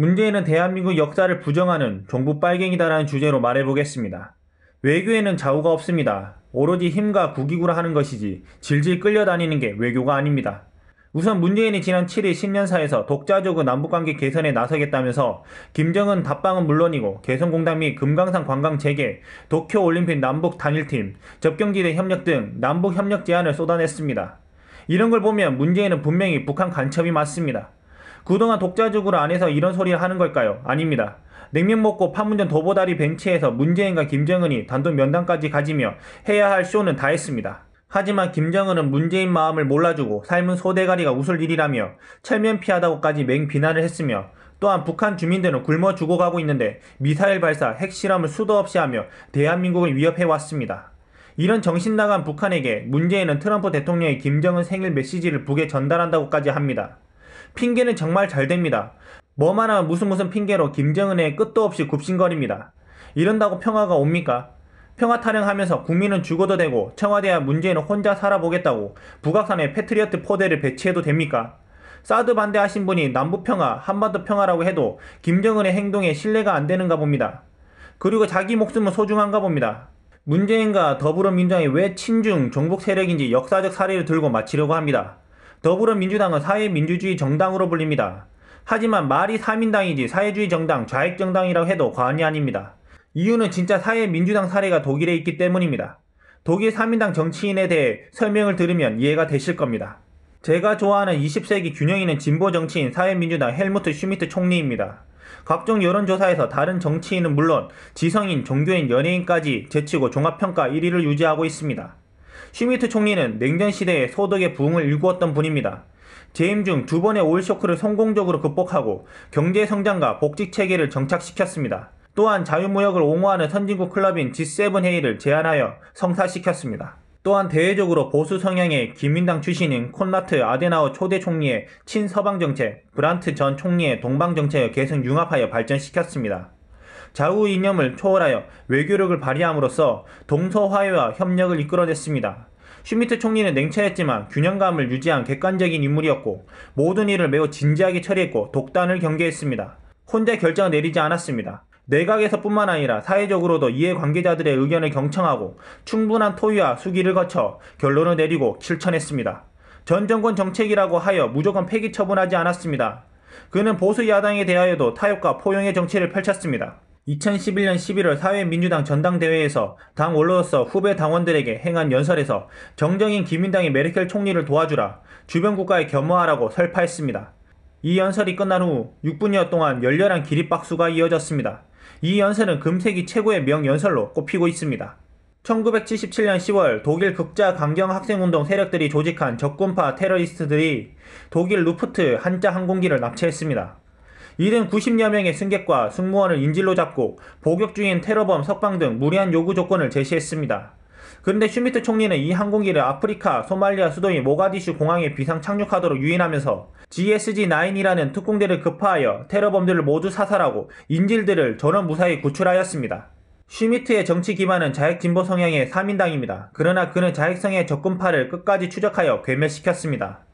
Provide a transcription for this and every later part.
문재인은 대한민국 역사를 부정하는 종북 빨갱이다라는 주제로 말해보겠습니다. 외교에는 좌우가 없습니다. 오로지 힘과 국익으로 하는 것이지 질질 끌려다니는 게 외교가 아닙니다. 우선 문재인이 지난 7일 신년사에서 독자적으로 남북관계 개선에 나서겠다면서 김정은 답방은 물론이고 개성공단 및 금강산 관광 재개, 도쿄올림픽 남북 단일팀, 접경지대 협력 등 남북 협력 제안을 쏟아냈습니다. 이런 걸 보면 문재인은 분명히 북한 간첩이 맞습니다. 그동안 독자적으로 안에서 이런 소리를 하는 걸까요? 아닙니다. 냉면 먹고 판문점 도보다리 벤치에서 문재인과 김정은이 단독 면담까지 가지며 해야 할 쇼는 다 했습니다. 하지만 김정은은 문재인 마음을 몰라주고 삶은 소대가리가 웃을 일이라며 철면피하다고까지 맹비난을 했으며 또한 북한 주민들은 굶어 죽어가고 있는데 미사일 발사, 핵실험을 수도 없이 하며 대한민국을 위협해왔습니다. 이런 정신 나간 북한에게 문재인은 트럼프 대통령의 김정은 생일 메시지를 북에 전달한다고까지 합니다. 핑계는 정말 잘 됩니다. 뭐만 하면 무슨 무슨 핑계로 김정은의 끝도 없이 굽신거립니다. 이런다고 평화가 옵니까? 평화 타령하면서 국민은 죽어도 되고 청와대와 문재인은 혼자 살아보겠다고 북악산에 패트리어트 포대를 배치해도 됩니까? 사드 반대하신 분이 남부 평화, 한반도 평화라고 해도 김정은의 행동에 신뢰가 안 되는가 봅니다. 그리고 자기 목숨은 소중한가 봅니다. 문재인과 더불어민주당이 왜 친중, 종북 세력인지 역사적 사례를 들고 마치려고 합니다. 더불어민주당은 사회민주주의 정당으로 불립니다. 하지만 말이 3인당이지 사회주의 정당, 좌익 정당이라고 해도 과언이 아닙니다. 이유는 진짜 사회민주당 사례가 독일에 있기 때문입니다. 독일 3인당 정치인에 대해 설명을 들으면 이해가 되실 겁니다. 제가 좋아하는 20세기 균형 있는 진보 정치인 사회민주당 헬무트 슈미트 총리입니다. 각종 여론조사에서 다른 정치인은 물론 지성인, 종교인, 연예인까지 제치고 종합평가 1위를 유지하고 있습니다. 슈미트 총리는 냉전 시대에 소득의 부흥을 일구었던 분입니다. 재임 중 두 번의 오일 쇼크를 성공적으로 극복하고 경제 성장과 복지 체계를 정착시켰습니다. 또한 자유무역을 옹호하는 선진국 클럽인 G7 회의를 제안하여 성사시켰습니다. 또한 대외적으로 보수 성향의 기민당 출신인 콘라트 아데나우 초대 총리의 친서방 정책, 브란트 전 총리의 동방 정책을 계속 융합하여 발전시켰습니다. 좌우이념을 초월하여 외교력을 발휘함으로써 동서화해와 협력을 이끌어냈습니다. 슈미트 총리는 냉철했지만 균형감을 유지한 객관적인 인물이었고 모든 일을 매우 진지하게 처리했고 독단을 경계했습니다. 혼자 결정을 내리지 않았습니다. 내각에서뿐만 아니라 사회적으로도 이해관계자들의 의견을 경청하고 충분한 토의와 수기를 거쳐 결론을 내리고 실천했습니다. 전 정권 정책이라고 하여 무조건 폐기 처분하지 않았습니다. 그는 보수 야당에 대하여도 타협과 포용의 정치를 펼쳤습니다. 2011년 11월 사회민주당 전당대회에서 당 원로로서 후배 당원들에게 행한 연설에서 정정인 기민당의 메르켈 총리를 도와주라 주변 국가에 겸허하라고 설파했습니다. 이 연설이 끝난 후 6분여 동안 열렬한 기립박수가 이어졌습니다. 이 연설은 금세기 최고의 명연설로 꼽히고 있습니다. 1977년 10월 독일 극자 강경 학생운동 세력들이 조직한 적군파 테러리스트들이 독일 루프트 한자 항공기를 납치했습니다. 이른 90여 명의 승객과 승무원을 인질로 잡고 복역 중인 테러범 석방 등 무리한 요구 조건을 제시했습니다. 그런데 슈미트 총리는 이 항공기를 아프리카 소말리아 수도인 모가디슈 공항에 비상 착륙하도록 유인하면서 GSG-9이라는 특공대를 급파하여 테러범들을 모두 사살하고 인질들을 전원 무사히 구출하였습니다. 슈미트의 정치 기반은 자익 진보 성향의 3인당입니다. 그러나 그는 자익성의 적금파를 끝까지 추적하여 괴멸시켰습니다.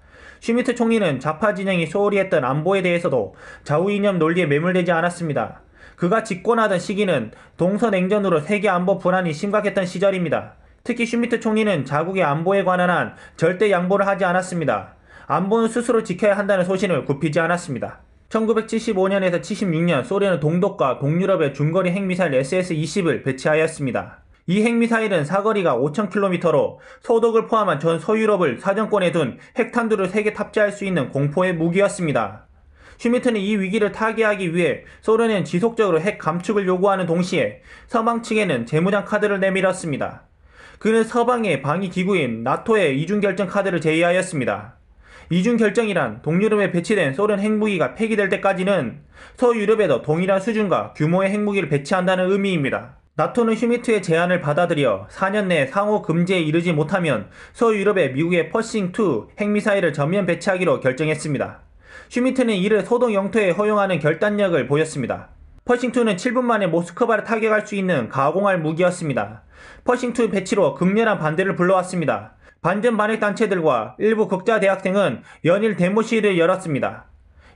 슈미트 총리는 좌파 진영이 소홀히 했던 안보에 대해서도 좌우이념 논리에 매몰되지 않았습니다. 그가 집권하던 시기는 동서냉전으로 세계 안보 불안이 심각했던 시절입니다. 특히 슈미트 총리는 자국의 안보에 관한 한 절대 양보를 하지 않았습니다. 안보는 스스로 지켜야 한다는 소신을 굽히지 않았습니다. 1975년에서 76년 소련은 동독과 동유럽에 중거리 핵미사일 SS-20을 배치하였습니다. 이 핵미사일은 사거리가 5,000km로 소독을 포함한 전 서유럽을 사정권에 둔 핵탄두를 세개 탑재할 수 있는 공포의 무기였습니다. 슈미트는 이 위기를 타개하기 위해 소련은 지속적으로 핵 감축을 요구하는 동시에 서방 측에는 재무장 카드를 내밀었습니다. 그는 서방의 방위기구인 나토의 이중결정 카드를 제의하였습니다. 이중결정이란 동유럽에 배치된 소련 핵무기가 폐기될 때까지는 서유럽에도 동일한 수준과 규모의 핵무기를 배치한다는 의미입니다. 나토는 휴미트의 제안을 받아들여 4년 내 상호 금지에 이르지 못하면 서유럽에 미국의 퍼싱2 핵미사일을 전면 배치하기로 결정했습니다. 휴미트는 이를 소동 영토에 허용하는 결단력을 보였습니다. 퍼싱2는 7분 만에 모스크바를 타격할 수 있는 가공할 무기였습니다. 퍼싱2 배치로 극렬한 반대를 불러왔습니다. 반전 반핵 단체들과 일부 극자 대학생은 연일 데모 시위를 열었습니다.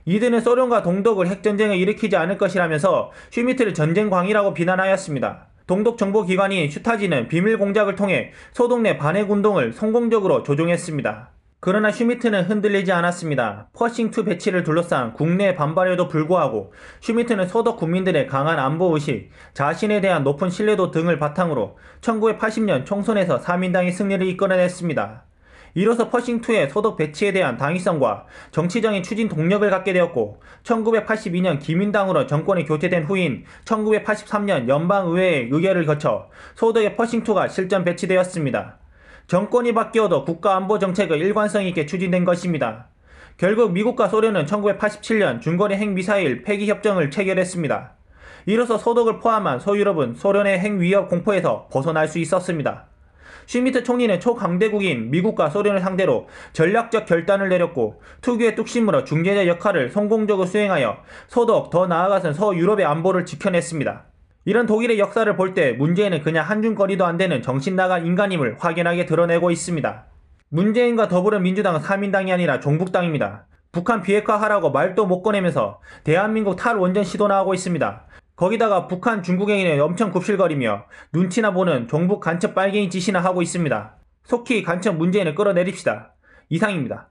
이들은 소련과 동독을 핵전쟁을 일으키지 않을 것이라면서 휴미트를 전쟁광이라고 비난하였습니다. 동독정보기관인 슈타지는 비밀 공작을 통해 소독내 반핵 운동을 성공적으로 조종했습니다. 그러나 슈미트는 흔들리지 않았습니다. 퍼싱2 배치를 둘러싼 국내 반발에도 불구하고 슈미트는 서독 국민들의 강한 안보의식, 자신에 대한 높은 신뢰도 등을 바탕으로 1980년 총선에서 3인당의 승리를 이끌어냈습니다. 이로써 퍼싱2의 소득 배치에 대한 당위성과 정치적인 추진 동력을 갖게 되었고 1982년 기민당으로 정권이 교체된 후인 1983년 연방의회의 의결을 거쳐 소득의 퍼싱2가 실전 배치되었습니다. 정권이 바뀌어도 국가안보정책의 일관성 있게 추진된 것입니다. 결국 미국과 소련은 1987년 중거리 핵미사일 폐기협정을 체결했습니다. 이로써 소독을 포함한 소유럽은 소련의 핵위협 공포에서 벗어날 수 있었습니다. 슈미트 총리는 초강대국인 미국과 소련을 상대로 전략적 결단을 내렸고 특유의 뚝심으로 중재자 역할을 성공적으로 수행하여 서독 더 나아가선 서유럽의 안보를 지켜냈습니다. 이런 독일의 역사를 볼 때 문재인은 그냥 한줌거리도 안 되는 정신 나간 인간임을 확연하게 드러내고 있습니다. 문재인과 더불어민주당은 사민당이 아니라 종북당입니다. 북한 비핵화하라고 말도 못 꺼내면서 대한민국 탈원전 시도나 하고 있습니다. 거기다가 북한 중국행위는 엄청 굽실거리며 눈치나 보는 종북 간첩 빨갱이 짓이나 하고 있습니다. 속히 간첩 문재인을 끌어내립시다. 이상입니다.